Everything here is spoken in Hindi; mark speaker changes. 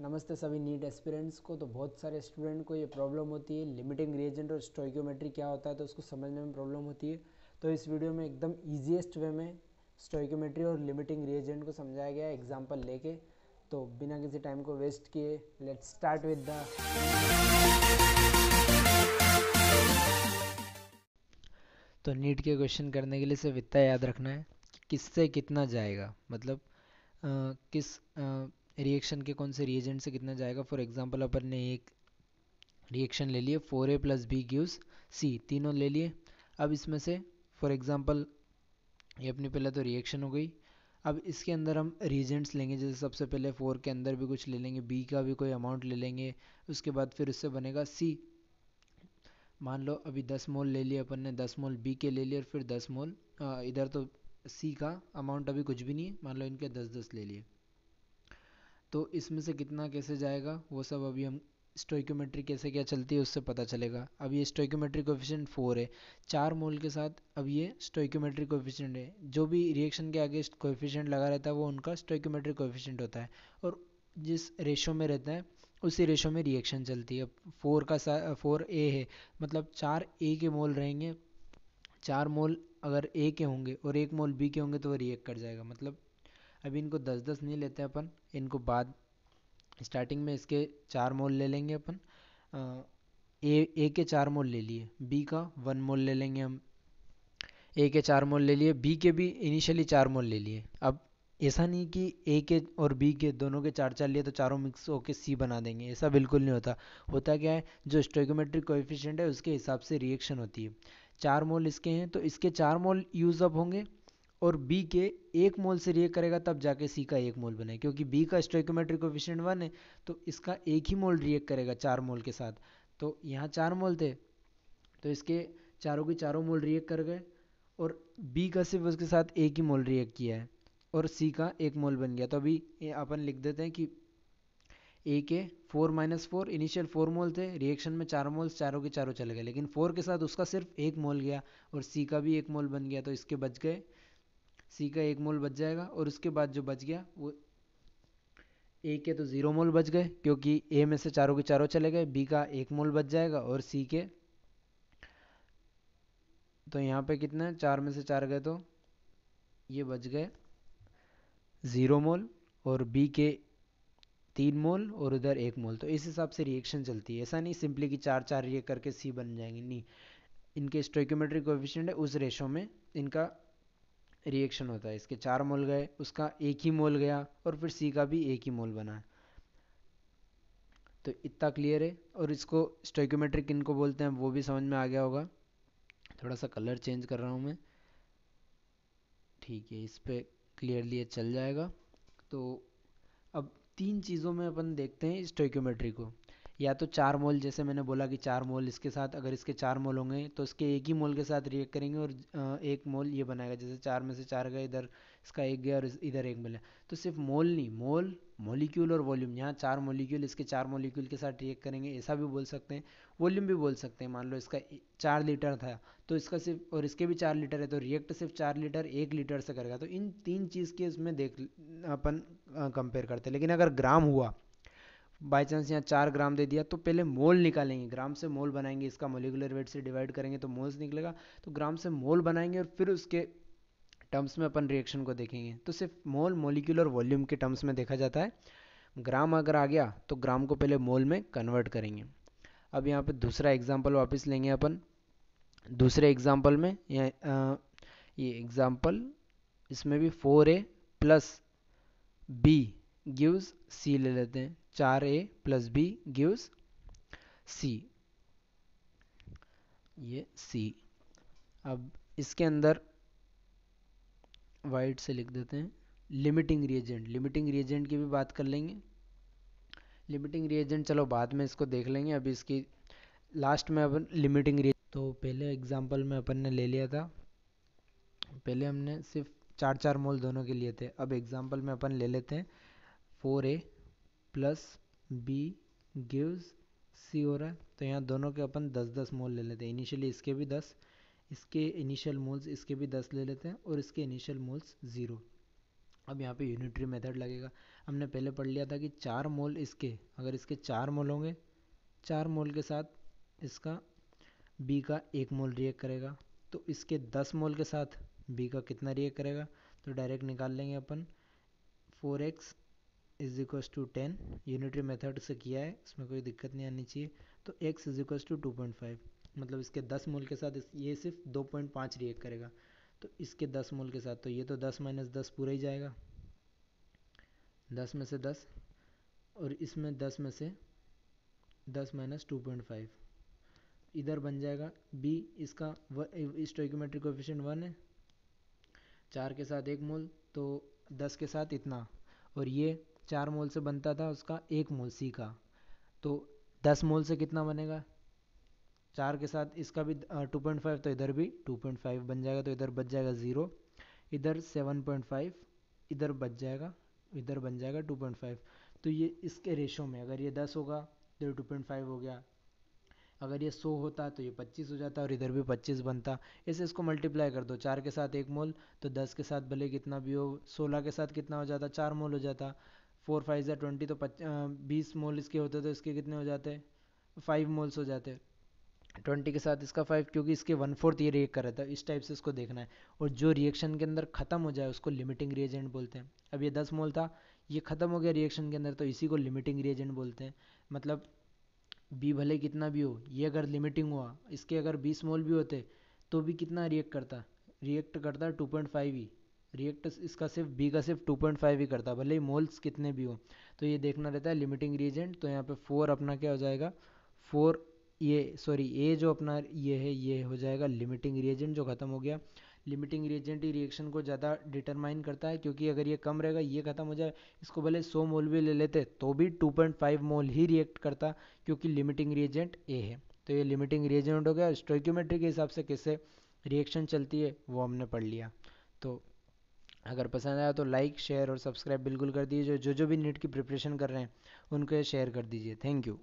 Speaker 1: नमस्ते सभी नीट एस्पिरेंट्स को तो बहुत सारे स्टूडेंट को ये प्रॉब्लम होती है लिमिटिंग रिएजेंट और स्टोइकोमेट्री क्या होता है तो उसको समझने में प्रॉब्लम होती है तो इस वीडियो में एकदम ईजिएस्ट वे में स्टोइकोमेट्री और लिमिटिंग रिएजेंट को समझाया गया एग्जाम्पल लेके तो बिना किसी टाइम को वेस्ट किए लेट स्टार्ट विद द तो नीट के क्वेश्चन करने के लिए सिर्फ इतना याद रखना है कि किससे कितना जाएगा मतलब आ, किस आ, रिएक्शन के कौन से रिएजेंट से कितना जाएगा फॉर एग्जाम्पल अपन ने एक रिएक्शन ले लिए four A plus B gives C तीनों ले लिए अब इसमें से फॉर एग्जाम्पल ये अपनी पहले तो रिएक्शन हो गई अब इसके अंदर हम रीजेंट्स लेंगे जैसे सबसे पहले फोर के अंदर भी कुछ ले लेंगे बी का भी कोई अमाउंट ले लेंगे उसके बाद फिर उससे बनेगा सी मान लो अभी दस मोल ले लिए अपन ने दस मोल बी के ले लिए और फिर दस मोल इधर तो सी का अमाउंट अभी कुछ भी नहीं है मान लो इनके दस दस ले लिए तो इसमें से कितना कैसे जाएगा वो सब अभी हम स्टोक्योमेट्री कैसे क्या चलती है उससे पता चलेगा अब ये स्टोक्योमेट्री कोफिशेंट फोर है चार मोल के साथ अब ये स्टोइकोमेट्री कोफिशेंट है जो भी रिएक्शन के आगे कोफिशेंट लगा रहता है वो उनका स्टोक्योमेट्रिक कोफिशेंट होता है और जिस रेशो में रहता है उसी रेशो में रिएक्शन चलती है फोर का फोर ए है मतलब चार ए के मोल रहेंगे चार मोल अगर ए के होंगे और एक मोल बी के होंगे तो वो रिएक्ट कर जाएगा मतलब अभी इनको दस दस नहीं लेते अपन इनको बाद स्टार्टिंग में इसके चार मोल ले लेंगे अपन ए ए के चार मोल ले लिए बी का वन मोल ले लेंगे हम ए के चार मोल ले लिए बी के भी इनिशियली चार मोल ले लिए अब ऐसा नहीं कि ए के और बी के दोनों के चार चार लिए तो चारों मिक्स होकर सी बना देंगे ऐसा बिल्कुल नहीं होता होता क्या है जो स्टोकोमेट्रिक कोएफिशिएंट है उसके हिसाब से रिएक्शन होती है चार मोल इसके हैं तो इसके चार मोल यूज़ अप होंगे और बी के एक मोल से रिएक्ट करेगा तब जाके सी का एक मोल बने क्योंकि बी का स्टोइकोमेट्रिक कोफिशिएंट वन है तो इसका एक ही मोल रिएक्ट करेगा चार मोल के साथ तो यहाँ चार मोल थे तो इसके चारों के चारों मोल रिएक्ट कर गए और बी का सिर्फ उसके साथ एक ही मोल रिएक्ट किया है और सी का एक मोल बन गया तो अभी अपन लिख देते हैं कि ए के four minus four initial four mole थे रिएक्शन में चार मोल चारों के चारों चले गए लेकिन फोर के साथ उसका सिर्फ एक मोल गया और सी का भी एक मोल बन गया तो इसके बच गए सी का एक मोल बच जाएगा और उसके बाद जो बच गया वो ए के तो ज़ीरो मोल बच गए क्योंकि ए में से चारों के चारों चले गए बी का एक मोल बच जाएगा और सी के तो यहाँ पे कितना है चार में से चार गए तो ये बच गए ज़ीरो मोल और बी के तीन मोल और उधर एक मोल तो इस हिसाब से रिएक्शन चलती है ऐसा नहीं सिंपली कि चार चार ये करके सी बन जाएंगे नहीं इनके स्टोइकोमेट्रिक कोएफिशिएंट है उस रेशो में इनका रिएक्शन होता है इसके चार मोल गए उसका एक ही मोल गया और फिर सी का भी एक ही मोल बना तो इतना क्लियर है और इसको किन को बोलते हैं वो भी समझ में आ गया होगा थोड़ा सा कलर चेंज कर रहा हूँ मैं ठीक है इस पर क्लियरली चल जाएगा तो अब तीन चीज़ों में अपन देखते हैं स्टोक्योमेट्री को या तो चार मोल जैसे मैंने बोला कि चार मोल इसके साथ अगर इसके चार मोल होंगे तो इसके एक ही मोल के साथ रिएक्ट करेंगे और एक मोल ये बनाएगा जैसे चार में से चार गए इधर इसका एक गया और इधर एक मिला तो सिर्फ मोल नहीं मोल मोलिक्यूल और वॉल्यूम यहाँ चार मोलिक्यूल इसके चार मोलिक्यूल के साथ रिएक्ट करेंगे ऐसा भी बोल सकते हैं वॉल्यूम भी बोल सकते हैं मान लो इसका चार लीटर था तो इसका सिर्फ और इसके भी चार लीटर है तो रिएक्ट सिर्फ चार लीटर एक लीटर से करेगा तो इन तीन चीज़ के इसमें देख अपन कंपेयर करते हैं लेकिन अगर ग्राम हुआ बाई चांस यहाँ चार ग्राम दे दिया तो पहले मोल निकालेंगे ग्राम से मोल बनाएंगे इसका मोलिकुलर वेट से डिवाइड करेंगे तो मोल्स निकलेगा तो ग्राम से मोल बनाएंगे और फिर उसके टर्म्स में अपन रिएक्शन को देखेंगे तो सिर्फ मोल मोलिकुलर वॉल्यूम के टर्म्स में देखा जाता है ग्राम अगर आ गया तो ग्राम को पहले मोल में कन्वर्ट करेंगे अब यहाँ पर दूसरा एग्जाम्पल वापस लेंगे अपन दूसरे एग्जाम्पल में ये एग्ज़ाम्पल इसमें भी four A plus B gives C ले लेते हैं चार A plus B gives C ये सी अब इसके अंदर वाइट से लिख देते हैं लिमिटिंग रिएजेंट लिमिटिंग रिएजेंट की भी बात कर लेंगे लिमिटिंग रिएजेंट चलो बाद में इसको देख लेंगे अभी इसकी लास्ट में अपन लिमिटिंग रिएजेंट तो पहले एग्जांपल में अपन ने ले लिया था पहले हमने सिर्फ चार चार मोल दोनों के लिए थे अब एग्जांपल में अपन ले लेते हैं four A plus B gives C हो रहा है तो यहाँ दोनों के अपन दस दस मोल ले लेते हैं इनिशियली इसके भी दस इसके इनिशियल मोल्स इसके भी दस ले लेते हैं और इसके इनिशियल मोल्स ज़ीरो अब यहाँ पे यूनिटरी मेथड लगेगा हमने पहले पढ़ लिया था कि चार मोल इसके अगर इसके चार मोल होंगे चार मोल के साथ इसका बी का एक मोल रिएक्ट करेगा तो इसके दस मोल के साथ बी का कितना रिएक्ट करेगा तो डायरेक्ट निकाल लेंगे अपन four x is equals to ten unitary method से किया है इसमें कोई दिक्कत नहीं आनी चाहिए तो x is equals to two point five मतलब इसके दस मूल के साथ ये सिर्फ दो पॉइंट पाँच रिएक्ट करेगा तो इसके दस मूल के साथ तो ये तो दस माइनस दस पूरा ही जाएगा दस में से दस और इसमें दस में से दस माइनस टू पॉइंट फाइव इधर बन जाएगा बी इसका स्टोइकोमेट्रिक कोफिशिएंट वन है चार के साथ एक मूल तो दस के साथ इतना और ये चार मोल से बनता था उसका एक मोल सी का तो दस मोल से कितना बनेगा चार के साथ इसका भी टू पॉइंट फाइव तो इधर भी टू पॉइंट फाइव बन जाएगा तो इधर बच जाएगा ज़ीरो इधर सेवन पॉइंट फाइव इधर बच जाएगा इधर बन जाएगा टू पॉइंट फाइव तो ये इसके रेशो में अगर ये दस होगा तो टू पॉइंट फाइव हो गया अगर ये सौ होता तो ये पच्चीस हो जाता और इधर भी पच्चीस बनता ऐसे इसको मल्टीप्लाई कर दो चार के साथ एक मोल तो दस के साथ भले कितना भी हो सोलह के साथ कितना हो जाता चार मोल हो जाता फोर फाइव ज़ा ट्वेंटी तो बीस मोल इसके होते तो इसके कितने हो जाते फाइव मोल्स हो जाते ट्वेंटी के साथ इसका फाइव क्योंकि इसके वन फोर्थ ये रिएक्ट कर रहा था इस टाइप से इसको देखना है और जो रिएक्शन के अंदर खत्म हो जाए उसको लिमिटिंग रिएजेंट बोलते हैं अब ये दस मोल था ये खत्म हो गया रिएक्शन के अंदर तो इसी को लिमिटिंग रिएजेंट बोलते हैं मतलब बी भले कितना भी हो ये अगर लिमिटिंग हुआ इसके अगर बीस मोल भी होते तो भी कितना रिएक्ट करता रिएक्ट करता टू पॉइंट फाइव ही रिएक्ट इसका सिर्फ बी का सिर्फ 2.5 ही करता है भले ही मोल्स कितने भी हो तो ये देखना रहता है लिमिटिंग रीजेंट तो यहाँ पे फोर अपना क्या हो जाएगा फोर ये सॉरी ए जो अपना ये है ये हो जाएगा लिमिटिंग रिएजेंट जो ख़त्म हो गया लिमिटिंग रिएजेंट ही रिएक्शन को ज़्यादा डिटरमाइन करता है क्योंकि अगर ये कम रहेगा ये ख़त्म हो जाए इसको भले 100 मोल भी ले लेते तो भी 2.5 मोल ही रिएक्ट करता क्योंकि लिमिटिंग रिएजेंट ए है तो ये लिमिटिंग रिएजेंट हो गया स्टोक्योमेट्री के हिसाब से कैसे रिएक्शन चलती है वो हमने पढ़ लिया तो अगर पसंद आया तो लाइक शेयर और सब्सक्राइब बिल्कुल कर दीजिए जो जो भी नीट की प्रिपरेशन कर रहे हैं उनको शेयर कर दीजिए थैंक यू